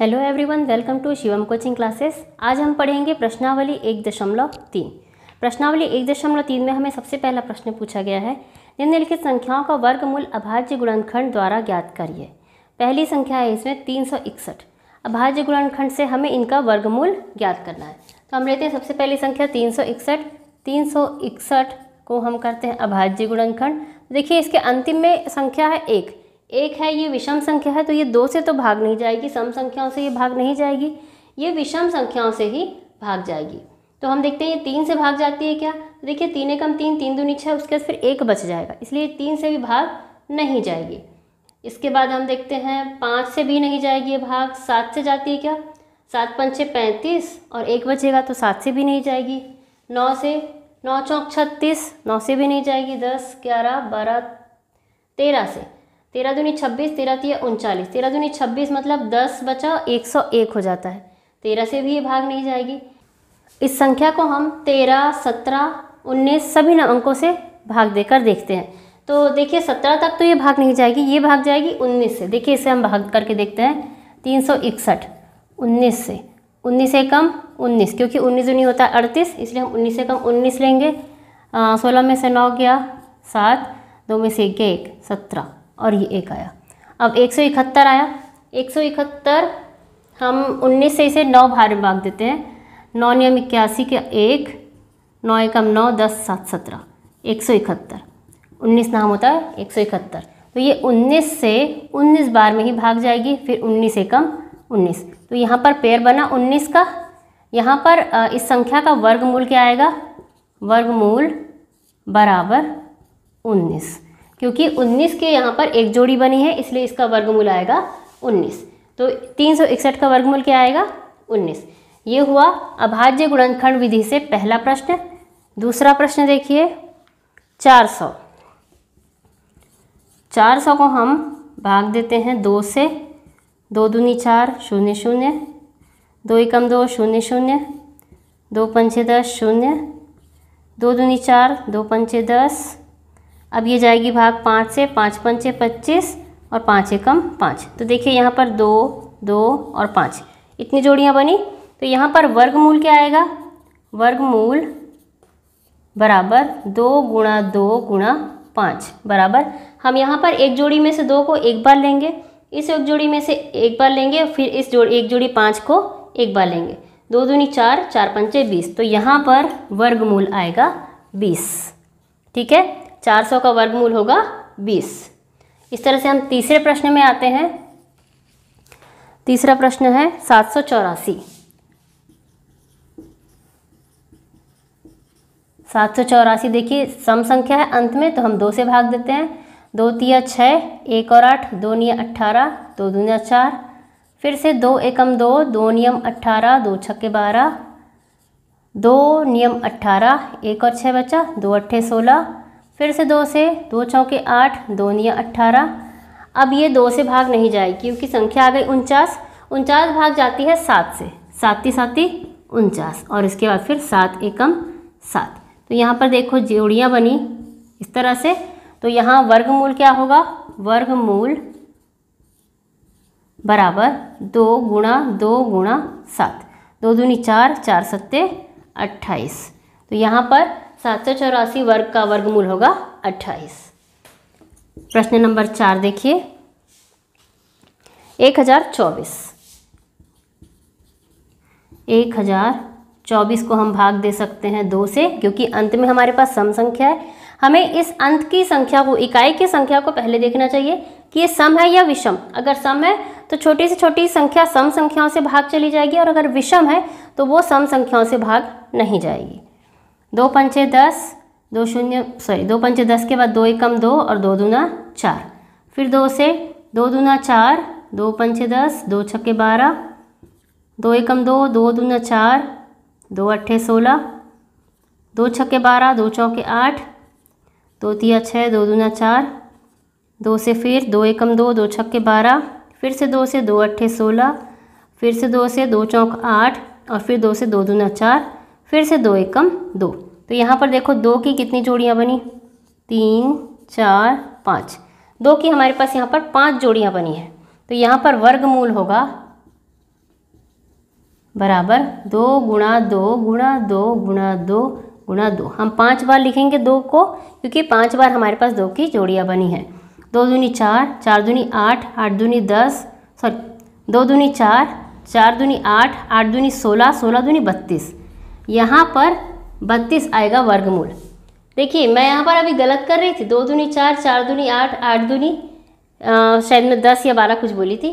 hello everyone welcome to Shivam coaching classes आज हम पढ़ेंगे प्रश्नावली एक दशमलव तीन प्रश्नावली एक दशमलव तीन में हमें सबसे पहला प्रश्न पूछा गया है निम्नलिखित संख्याओं का वर्गमूल अभाज्य गुणनखंड द्वारा ज्ञात करिए पहली संख्या है इसमें तीन सौ इकसठ अभाज्य गुणनखंड से हमें इनका वर्गमूल ज्ञात करना है तो हम लेते हैं सबसे पहली संख्या तीन सौ इकसठ तीन सौ इकसठ को हम करते हैं अभाज्य गुणनखंड देखिए इसके अंतिम में संख्या है एक एक है ये विषम संख्या है तो ये दो से तो भाग नहीं जाएगी सम संख्याओं से ये भाग नहीं जाएगी ये विषम संख्याओं से ही भाग जाएगी तो हम देखते हैं ये तीन से भाग जाती है क्या तो देखिए तीन एकम तीन तीन दूनी छः उसके बाद फिर एक बच जाएगा इसलिए तीन से भी भाग नहीं जाएगी इसके बाद हम देखते हैं पाँच से भी नहीं जाएगी ये भाग सात से जाती है क्या सात पंचे पैंतीस और एक बचेगा तो सात से भी नहीं जाएगी नौ से नौ चौक छत्तीस नौ से भी नहीं जाएगी दस ग्यारह बारह तेरह से तेरह दूनी छब्बीस तेरह तीय उनचालीस तेरह दूनी छब्बीस मतलब दस बचा एक सौ एक हो जाता है तेरह से भी ये भाग नहीं जाएगी इस संख्या को हम तेरह सत्रह उन्नीस सभी न अंकों से भाग देकर देखते हैं तो देखिए सत्रह तक तो ये भाग नहीं जाएगी ये भाग जाएगी उन्नीस से देखिए इसे हम भाग करके देखते हैं तीन सौ इकसठ उन्नीस से उन्नीस से कम उन्नीस क्योंकि उन्नीस उन्नीस होता है अड़तीस इसलिए हम उन्नीस से कम उन्नीस लेंगे सोलह में से नौ गया सात दो में से एक सत्रह और ये एक आया अब एक सौ इकहत्तर आया एक सौ इकहत्तर हम उन्नीस से इसे नौ भार में भाग देते हैं नौ नियम इक्यासी के एक नौ एकम नौ दस सात सत्रह एक सौ इकहत्तर उन्नीस नाम होता है एक सौ इकहत्तर तो ये उन्नीस से उन्नीस बार में ही भाग जाएगी फिर उन्नीस एकम उन्नीस तो यहाँ पर पेड़ बना उन्नीस का यहाँ पर इस संख्या का वर्गमूल क्या आएगा वर्गमूल बराबर उन्नीस क्योंकि 19 के यहाँ पर एक जोड़ी बनी है इसलिए इसका वर्गमूल आएगा 19 तो तीन का वर्गमूल क्या आएगा 19 ये हुआ अभाज्य गुणनखंड विधि से पहला प्रश्न दूसरा प्रश्न देखिए 400 400 को हम भाग देते हैं दो से दो दूनी चार शून्य शून्य दो एकम दो शून्य शून्य दो पंचे दस शून्य दो दूनी चार दो पंचे दस अब ये जाएगी भाग पाँच से पाँच पंचे पच्चीस और पाँच एकम पाँच तो देखिए यहाँ पर दो दो और पाँच इतनी जोड़ियाँ बनी तो यहाँ पर वर्गमूल क्या आएगा वर्गमूल बराबर दो गुणा दो गुणा पाँच बराबर हम यहाँ पर एक जोड़ी में से दो को एक बार लेंगे इस एक जोड़ी में से एक बार लेंगे फिर इस जोड़ एक जोड़ी पाँच को एक बार लेंगे दो दूनी चार चार पंचे बीस तो यहाँ पर वर्गमूल आएगा बीस ठीक है चार सौ का वर्गमूल होगा बीस इस तरह से हम तीसरे प्रश्न में आते हैं तीसरा प्रश्न है सात सौ चौरासी सात सौ चौरासी देखिए सम संख्या है अंत में तो हम दो से भाग देते हैं दो तिया छः एक और आठ दो निया अट्ठारह दो दुनिया चार फिर से दो एकम दो दो नियम अट्ठारह दो छक्के बारह दो नियम अट्ठारह एक और छः बचा दो अट्ठे सोलह फिर से दो से दो चौके आठ दोनिया अट्ठारह अब ये दो से भाग नहीं जाएगी क्योंकि संख्या आ गई उनचास उनचास भाग जाती है सात से साती साती उनचास और इसके बाद फिर सात एकम सात तो यहाँ पर देखो जोड़ियाँ बनी इस तरह से तो यहाँ वर्गमूल क्या होगा वर्गमूल बराबर दो गुणा दो गुणा सात दो दूनी चार चार सत्ते अट्ठाईस तो यहाँ पर सात सौ चौरासी वर्ग का वर्गमूल होगा अट्ठाईस प्रश्न नंबर चार देखिए एक हज़ार चौबीस एक हज़ार चौबीस को हम भाग दे सकते हैं दो से क्योंकि अंत में हमारे पास सम संख्या है हमें इस अंत की संख्या को इकाई की संख्या को पहले देखना चाहिए कि ये सम है या विषम अगर सम है तो छोटी से छोटी संख्या सम संख्याओं से भाग चली जाएगी और अगर विषम है तो वो सम संख्याओं से भाग नहीं जाएगी दो पंचे दस दो शून्य सॉरी दो पंचे दस के बाद दो एकम दो और दो दूना चार फिर दो से दो दूना चार दो पंचे दस दो छक्के बारह दो एकम दो दो दूना चार दो अट्ठे सोलह दो छक्के बारह दो चौके आठ दो तिया छः दो दूना चार दो से फिर दो एकम दो दो छक्के बारह फिर से दो से दो अट्ठे सोलह फिर से दो से दो चौक आठ और फिर दो से दो दूना चार फिर से दो एकम दो तो यहाँ पर देखो दो की कितनी जोड़ियाँ बनी तीन चार पाँच दो की हमारे पास यहाँ पर पाँच जोड़ियाँ बनी हैं तो यहाँ पर वर्गमूल होगा बराबर दो गुणा दो गुणा दो गुणा दो गुणा दो हम पाँच बार लिखेंगे दो को क्योंकि पाँच बार हमारे पास दो की जोड़ियाँ बनी हैं दो दूनी चार चार दूनी आठ आठ दूनी दस सॉरी दो दूनी चार चार दूनी आठ आठ दूनी सोलह सोलह दूनी बत्तीस यहाँ पर बत्तीस आएगा वर्गमूल देखिए मैं यहाँ पर अभी गलत कर रही थी दो दूनी चार चार दूनी आठ आठ दूनी शायद मैं दस या बारह कुछ बोली थी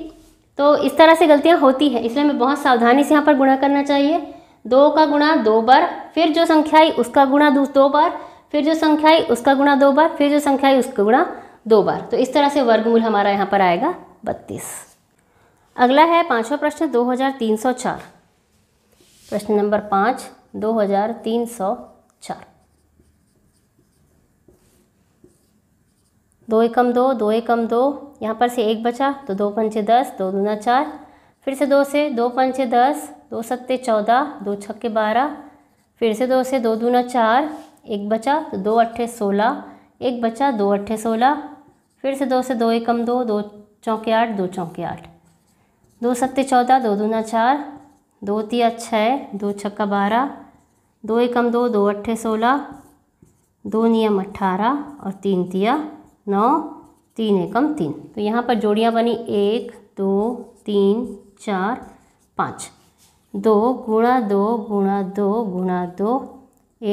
तो इस तरह से गलतियाँ होती हैं इसलिए हमें बहुत सावधानी से यहाँ पर गुणा करना चाहिए दो का गुणा दो बार फिर जो संख्या आई उसका गुणा दो बार फिर जो संख्या आई उसका गुणा दो बार फिर जो संख्या आई उसका गुणा दो बार तो इस तरह से वर्गमूल हमारा यहाँ पर आएगा बत्तीस अगला है पाँचवा प्रश्न चार प्रश्न नंबर पाँच दो हजार तीन सौ चार दो एकम दो दो एकम दो यहाँ पर से एक बचा तो दो पंचे दस दो दूना चार फिर से दो से दो पंचे दस दो सत्ते चौदह दो छक्के बारह फिर से दो से दो दूना चार एक बचा तो दो अट्ठे सोलह एक बचा दो अट्ठे सोलह फिर से दो से दो एकम दो दो चौके आठ दो चौके आठ दो सत्ते चौदह दो दूना चार दो तिया छः दो छक्का बारह दो एकम दो दो अट्ठे सोलह दो नियम अट्ठारह और तीन तिया नौ तीन एकम तीन तो यहाँ पर जोड़ियाँ बनी एक दो तीन चार पाँच दो गुणा दो गुणा दो गुणा दो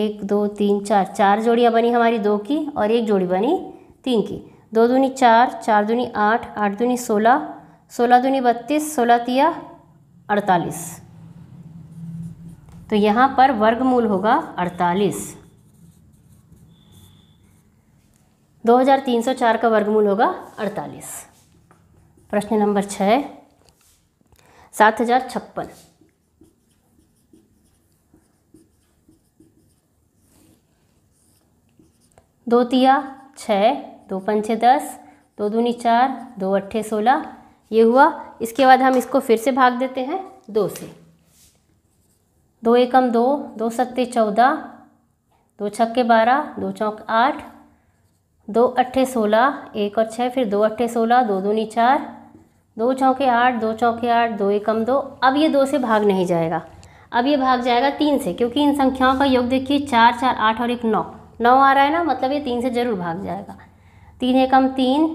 एक दो तीन चार चार जोड़ियाँ बनी हमारी दो की और एक जोड़ी बनी तीन की दो दूनी चार चार दूनी आठ आठ दूनी सोलह सोलह दूनी बत्तीस सोलह तिया अड़तालीस तो यहाँ पर वर्गमूल होगा अड़तालीस 2304 का वर्गमूल होगा 48 प्रश्न नंबर छः सात हजार छप्पन दो तिया छः दो पंचे दस दो दूनी चार दो अट्ठे सोलह ये हुआ इसके बाद हम इसको फिर से भाग देते हैं दो से दो एकम दो दो सत्ते चौदह दो छक्के बारह दो चौक आठ दो अट्ठे सोलह एक और छः फिर दो अट्ठे सोलह दो दूनी चार दो चौके आठ दो चौके आठ दो एकम दो अब ये दो से भाग नहीं जाएगा अब ये भाग जाएगा तीन से क्योंकि इन संख्याओं का योग देखिए चार चार आठ और एक नौ नौ आ रहा है ना मतलब ये तीन से ज़रूर भाग जाएगा तीन एकम तीन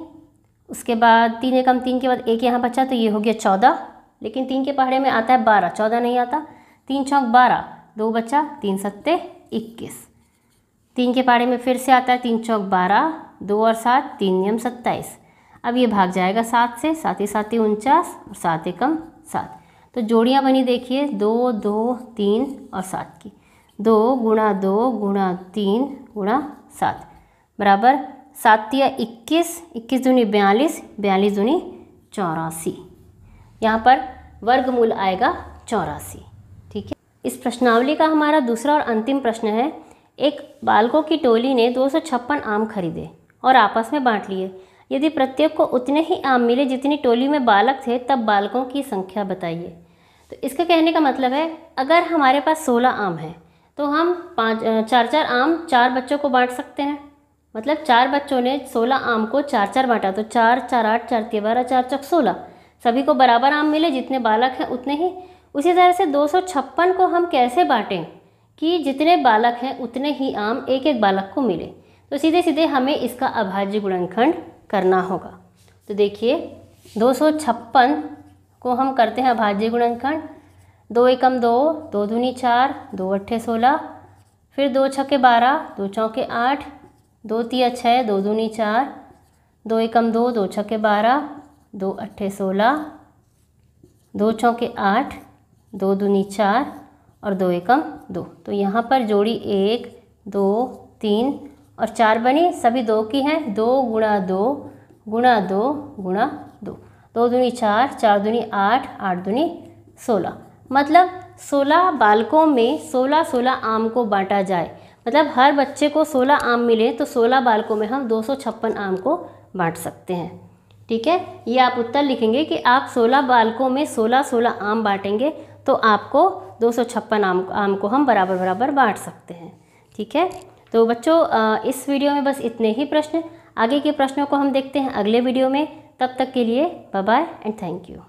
उसके बाद तीन एकम तीन के बाद एक यहाँ बचा तो ये हो गया चौदह लेकिन तीन के पहाड़े में आता है बारह चौदह नहीं आता तीन चौक बारह दो बचा तीन सत्ते इक्कीस तीन के पारे में फिर से आता है तीन चौक बारह दो और सात तीन नियम सत्ताईस अब ये भाग जाएगा सात से सात ही सात ही उनचास और सात एकम सात तो जोड़ियाँ बनी देखिए दो दो तीन और सात की दो गुणा दो गुणा तीन गुणा सात बराबर सात या इक्कीस इक्कीस दूनी बयालीस बयालीस दूनी चौरासी यहाँ पर वर्गमूल आएगा चौरासी इस प्रश्नावली का हमारा दूसरा और अंतिम प्रश्न है एक बालकों की टोली ने दो आम खरीदे और आपस में बांट लिए यदि प्रत्येक को उतने ही आम मिले जितनी टोली में बालक थे तब बालकों की संख्या बताइए तो इसका कहने का मतलब है अगर हमारे पास सोलह आम हैं तो हम पाँच चार चार आम चार बच्चों को बांट सकते हैं मतलब चार बच्चों ने सोलह आम को चार चार बांटा तो चार चार आठ चार तेरह बारह चार चौक सोलह सभी को बराबर आम मिले जितने बालक हैं उतने ही उसी तरह से दो को हम कैसे बाँटें कि जितने बालक हैं उतने ही आम एक एक बालक को मिले तो सीधे सीधे हमें इसका अभाज्य गुणनखंड करना होगा तो देखिए दो को हम करते हैं अभाज्य गुणनखंड दो एकम दो दो दूनी चार दो अट्ठे सोलह फिर दो छके बारह दो चौके आठ दो तिया छः दो धुनी चार दो एकम दो दो छके बारह दो अट्ठे सोलह दो चौके आठ दो दूनी चार और दो एकम दो तो यहाँ पर जोड़ी एक दो तीन और चार बनी सभी दो की हैं दो गुणा दो गुणा दो गुणा दो दो दूनी चार चार दूनी आठ आठ दूनी सोलह मतलब सोलह बालकों में सोलह सोलह आम को बांटा जाए मतलब हर बच्चे को सोलह आम मिले तो सोलह बालकों में हम दो सौ छप्पन आम को बांट सकते हैं ठीक है ये आप उत्तर लिखेंगे कि आप सोलह बालकों में सोलह सोलह आम बांटेंगे तो आपको दो सौ छप्पन आम आम को हम बराबर बराबर बांट सकते हैं ठीक है तो बच्चों इस वीडियो में बस इतने ही प्रश्न आगे के प्रश्नों को हम देखते हैं अगले वीडियो में तब तक के लिए bye bye and thank you